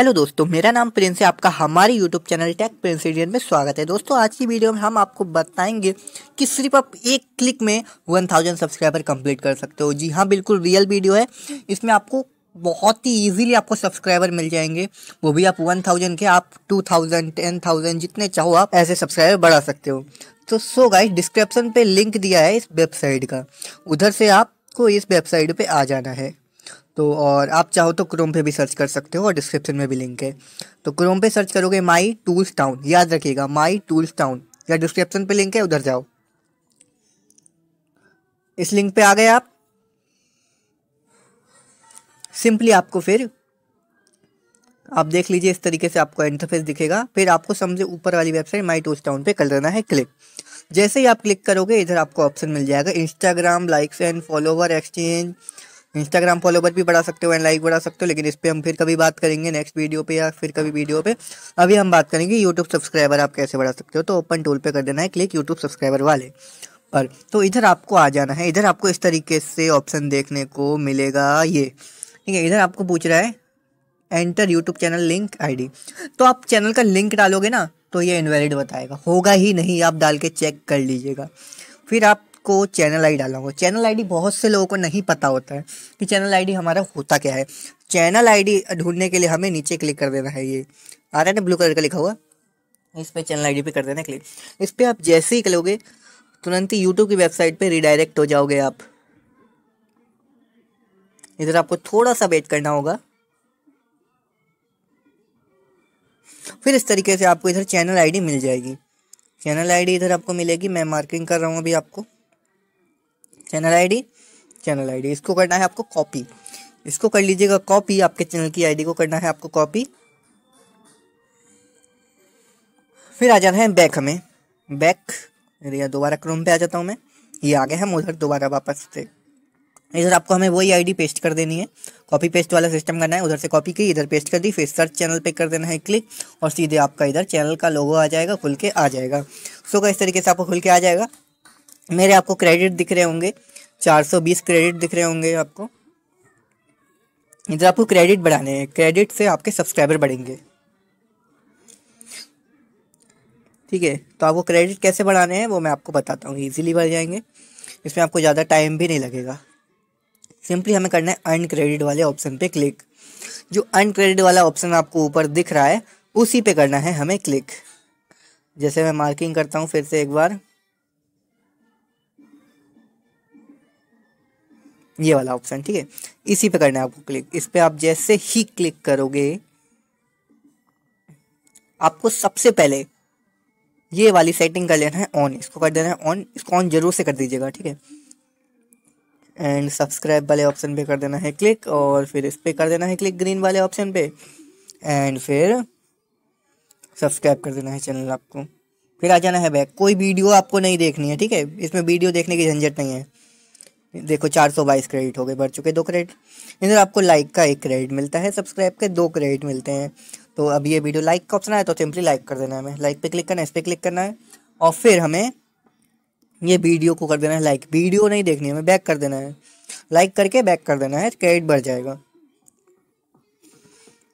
hello दोस्तों मेरा नाम प्रिंस है आपका हमारे YouTube channel Tech Prince Indian में स्वागत है दोस्तों आज की वीडियो में हम आपको बताएंगे कि सिर्फ आप एक क्लिक में 1000 सब्सक्राइबर कंप्लीट कर सकते हो जी हाँ बिल्कुल रियल वीडियो है इसमें आपको बहुत ही इजीली आपको सब्सक्राइबर मिल जाएंगे वो भी आप वन के आप टू थाउजेंड जितने चाहो आप ऐसे सब्सक्राइबर बढ़ा सकते हो तो सो गाइस डिस्क्रिप्शन पे लिंक दिया है इस वेबसाइट का उधर से आपको इस वेबसाइट पे आ जाना है तो और आप चाहो तो क्रोम पे भी सर्च कर सकते हो और डिस्क्रिप्शन में भी लिंक है तो क्रोम पे सर्च करोगे माई टूल्स टाउन याद रखिएगा माई टूल्स टाउन या डिस्क्रिप्शन पे लिंक है उधर जाओ इस लिंक पे आ गए आप सिंपली आपको फिर आप देख लीजिए इस तरीके से आपको इंटरफेस दिखेगा फिर आपको समझे ऊपर वाली वेबसाइट माई टूल्स टाउन पे कर देना है क्लिक जैसे ही आप क्लिक करोगे इधर आपको ऑप्शन मिल जाएगा Instagram likes and follower exchange Instagram follower भी बढ़ा सकते हो एंड लाइक बढ़ा सकते हो लेकिन इस पर हम फिर कभी बात करेंगे नेक्स्ट वीडियो पे या फिर कभी वीडियो पे अभी हम बात करेंगे यूट्यूब सब्सक्राइबर आप कैसे बढ़ा सकते हो तो ओपन टूल पे कर देना है क्लिक यूट्यूब सब्सक्राइबर वाले पर तो इधर आपको आ जाना है इधर आपको इस तरीके से ऑप्शन देखने को मिलेगा ये ठीक है इधर आपको पूछ रहा है एंटर यूट्यूब चैनल लिंक आई तो आप चैनल का लिंक डालोगे ना तो ये इनवैलिड बताएगा होगा ही नहीं आप डाल के चेक कर लीजिएगा फिर आप आपको चैनल आईडी डालना होगा चैनल आईडी बहुत से लोगों को नहीं पता होता है कि चैनल आईडी हमारा होता क्या है चैनल आईडी ढूंढने के लिए हमें नीचे क्लिक कर देना है ये आ रहा है ना ब्लू कलर का लिखा हुआ इस पर चैनल आईडी पे कर देना क्लिक इस पर आप जैसे ही करोगे तुरंत ही यूट्यूब की वेबसाइट पर रिडायरेक्ट हो जाओगे आप इधर आपको थोड़ा सा वेट करना होगा फिर इस तरीके से आपको इधर चैनल आईडी मिल जाएगी चैनल आईडी इधर आपको मिलेगी मैं मार्किंग कर रहा हूँ अभी आपको चैनल आईडी चैनल आईडी इसको करना है आपको कॉपी इसको कर लीजिएगा कॉपी आपके चैनल की आईडी को करना है आपको कॉपी फिर आ जाना है बैक हमें बैक दोबारा क्रोम पे आ जाता हूँ मैं ये आ गया हम उधर दोबारा वापस से इधर आपको हमें वही आईडी पेस्ट कर देनी है कॉपी पेस्ट वाला सिस्टम करना है उधर से कॉपी की इधर पेस्ट कर दी फिर सर्च चैनल पे कर देना है क्लिक और सीधे आपका इधर चैनल का लोगो आ जाएगा खुल के आ जाएगा सो so, इस तरीके से आपको खुल के आ जाएगा मेरे आपको क्रेडिट दिख रहे होंगे 420 क्रेडिट दिख रहे होंगे आपको इधर आपको क्रेडिट बढ़ाने हैं क्रेडिट से आपके सब्सक्राइबर बढ़ेंगे ठीक है तो आपको क्रेडिट कैसे बढ़ाने हैं वो मैं आपको बताता हूँ ईजिली बढ़ जाएंगे इसमें आपको ज़्यादा टाइम भी नहीं लगेगा सिंपली हमें करना है अर्न क्रेडिट वाले ऑप्शन पे क्लिक जो अर्न क्रेडिट वाला ऑप्शन आपको ऊपर दिख रहा है उसी पे करना है हमें क्लिक जैसे मैं मार्किंग करता हूँ फिर से एक बार ये वाला ऑप्शन ठीक है इसी पे करना है आपको क्लिक इस पर आप जैसे ही क्लिक करोगे आपको सबसे पहले ये वाली सेटिंग कर लेना है ऑन इसको कर देना है ऑन इसको ऑन जरूर से कर दीजिएगा ठीक है एंड सब्सक्राइब वाले ऑप्शन पे कर देना है क्लिक और फिर इस पर कर देना है क्लिक ग्रीन वाले ऑप्शन पे एंड फिर सब्सक्राइब कर देना है चैनल आपको फिर आ जाना है बैक कोई वीडियो आपको नहीं देखनी है ठीक है इसमें वीडियो देखने की झंझट नहीं है देखो चार सौ बाईस क्रेडिट हो गए भर चुके दो क्रेडिट इधर आपको लाइक का एक क्रेडिट मिलता है सब्सक्राइब के दो क्रेडिट मिलते हैं तो अब ये वीडियो लाइक का ऑप्शन आया तो सिंपली लाइक कर देना है हमें लाइक पे क्लिक करना है इस पर क्लिक करना है और फिर हमें ये वीडियो को कर देना है लाइक वीडियो नहीं देखनी हमें बैक कर देना है लाइक करके बैक कर देना है क्रेडिट बढ़ जाएगा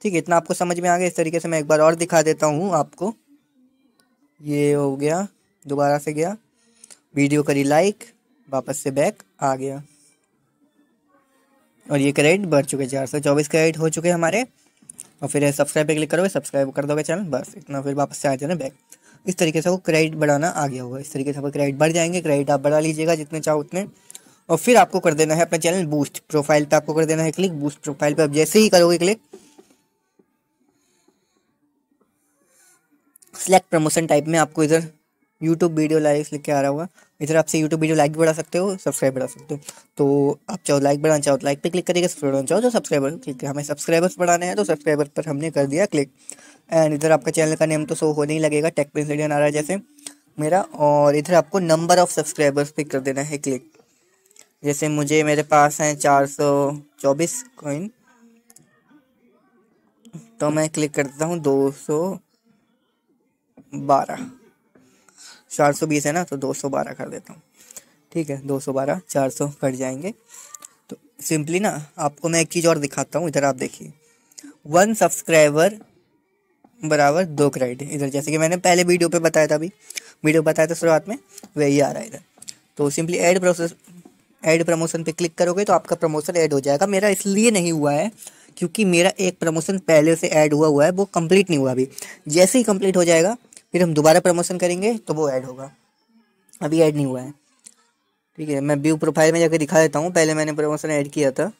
ठीक है इतना आपको समझ में आ गया इस तरीके से मैं एक बार और दिखा देता हूँ आपको ये हो गया दोबारा से गया वीडियो करी लाइक वापस से बैक आ गया और ये क्रेडिट बढ़ चुके चार सौ चौबीस क्रेडिट हो चुके हमारे और फिर सब्सक्राइब पे क्लिक करोगे सब्सक्राइब कर दोगे चैनल बस इतना फिर वापस से आ जाना बैक इस तरीके से वो क्रेडिट बढ़ाना आ गया होगा इस तरीके से आपको क्रेडिट बढ़ जाएंगे क्रेडिट आप बढ़ा लीजिएगा जितने चाहो उतने और फिर आपको कर देना है अपना चैनल बूस्ट प्रोफाइल पर आपको कर देना है क्लिक बूस्ट प्रोफाइल पर आप जैसे ही करोगे क्लिक सेलेक्ट प्रमोशन टाइप में आपको इधर यूट्यूब वीडियो लाइक्स लिख के आ रहा होगा इधर आपसे यूट्यूब वीडियो लाइक भी बढ़ा सकते हो सब्सक्राइब बढ़ा सकते हो तो आप चाहो लाइक बढ़ाना चाहो तो लाइक पे क्लिक करिएगा सब्सक्राइब बढ़ाना चाहो तो सब्सक्राइबर क्लिक हमें सब्सक्राइबर्स बढ़ाने हैं तो सब्सक्राइबर पर हमने कर दिया क्लिक एंड इधर आपका चैनल का नेम तो शो होने ही लगेगा टेक प्रिंस इंडियन आ रहा है जैसे मेरा और इधर आपको नंबर ऑफ सब्सक्राइबर्स पे कर देना है क्लिक जैसे मुझे मेरे पास हैं चार सौ चौबीस कॉइन तो मैं क्लिक करता हूँ दो सौ बारह चार सौ बीस है ना तो दो सौ बारह कर देता हूँ ठीक है दो सौ बारह चार सौ कट जाएंगे तो सिंपली ना आपको मैं एक चीज़ और दिखाता हूँ इधर आप देखिए वन सब्सक्राइबर बराबर दो क्रेडिट इधर जैसे कि मैंने पहले वीडियो पे बताया था अभी वीडियो बताया था शुरुआत में वही आ रहा है इधर तो simply ad process ad promotion पे क्लिक करोगे तो आपका प्रमोशन ऐड हो जाएगा मेरा इसलिए नहीं हुआ है क्योंकि मेरा एक प्रमोशन पहले से ऐड हुआ हुआ है वो कंप्लीट नहीं हुआ अभी जैसे ही कंप्लीट हो जाएगा फिर हम दोबारा प्रमोशन करेंगे तो वो ऐड होगा अभी ऐड नहीं हुआ है ठीक है मैं व्यू प्रोफाइल में जाकर दिखा देता हूँ पहले मैंने प्रमोशन ऐड किया था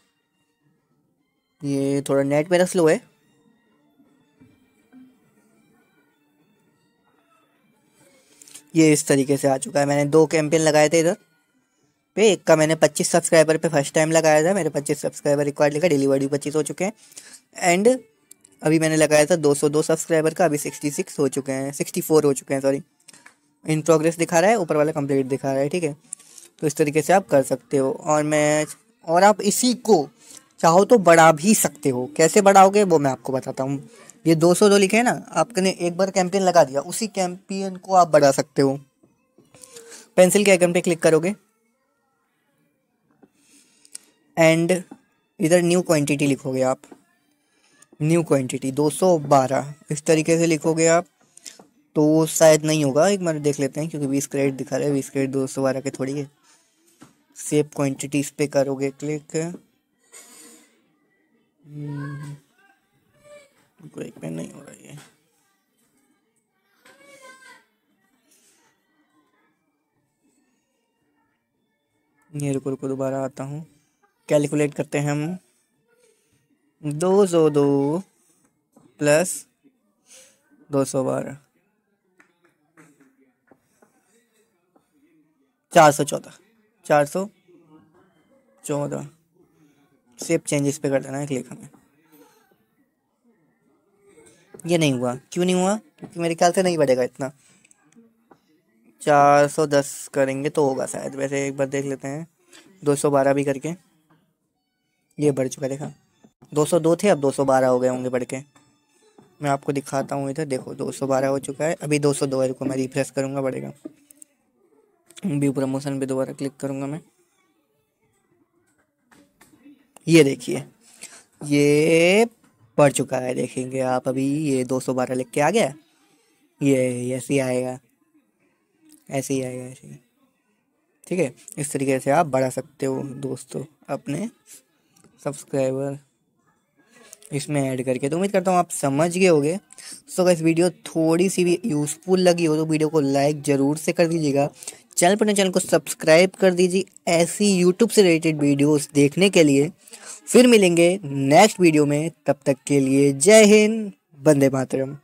ये थोड़ा नेट मेरा स्लो है ये इस तरीके से आ चुका है मैंने दो कैंपेन लगाए थे इधर पे एक का मैंने पच्चीस सब्सक्राइबर पे फर्स्ट टाइम लगाया था मेरे पच्चीस सब्सक्राइबर रिक्वायर्ड लेकर डिलीवरी पच्चीस हो चुके हैं एंड अभी मैंने लगाया था 202 सब्सक्राइबर का अभी 66 हो चुके हैं 64 हो चुके हैं सॉरी इन प्रोग्रेस दिखा रहा है ऊपर वाला कंप्लीट दिखा रहा है ठीक है तो इस तरीके से आप कर सकते हो और मैं और आप इसी को चाहो तो बढ़ा भी सकते हो कैसे बढ़ाओगे वो मैं आपको बताता हूँ ये दो सौ दो लिखे हैं ना आपने एक बार कैंपेन लगा दिया उसी कैंपेन को आप बढ़ा सकते हो पेंसिल के आइकन पे क्लिक करोगे एंड इधर न्यू क्वांटिटी लिखोगे आप न्यू क्वांटिटी 212 इस तरीके से लिखोगे आप तो शायद नहीं होगा एक बार देख लेते हैं क्योंकि बीस क्रेडिट दिखा रहे हैं बीस क्रेडिट दो सौ बारह के थोड़ी है सेफ क्वांटिटीज पे करोगे क्लिक ब्रेक हम्म, पे नहीं हो रहा ये ये रुको रुको दोबारा आता हूँ कैलकुलेट करते हैं हम दो सौ दो प्लस दो सौ बारह चार सौ चौदह चार सौ चौदह सेप चेंजेस पे कर देना है क्लिक हमें ये नहीं हुआ क्यों नहीं हुआ क्योंकि मेरे ख्याल से नहीं बढ़ेगा इतना चार सौ दस करेंगे तो होगा शायद वैसे एक बार देख लेते हैं दो सौ बारह भी करके ये बढ़ चुका देखा 202 थे अब 212 हो गए होंगे बढ़ के मैं आपको दिखाता हूँ इधर देखो 212 हो चुका है अभी 202 है को मैं रिफ्रेश करूँगा बढ़ेगा व्यू प्रमोशन पे दोबारा क्लिक करूँगा मैं ये देखिए ये बढ़ चुका है देखेंगे आप अभी ये 212 लिख के आ गया ये ऐसे ही आएगा ऐसे ही आएगा ऐसे ही ठीक है इस तरीके से आप बढ़ा सकते हो दोस्तों अपने सब्सक्राइबर इसमें ऐड करके तो उम्मीद करता हूँ आप समझ गए होगे सो अगर इस वीडियो थोड़ी सी भी यूज़फुल लगी हो तो वीडियो को लाइक ज़रूर से कर दीजिएगा चैनल पर चैनल को सब्सक्राइब कर दीजिए ऐसी यूट्यूब से रिलेटेड वीडियोस देखने के लिए फिर मिलेंगे नेक्स्ट वीडियो में तब तक के लिए जय हिंद बंदे मातरम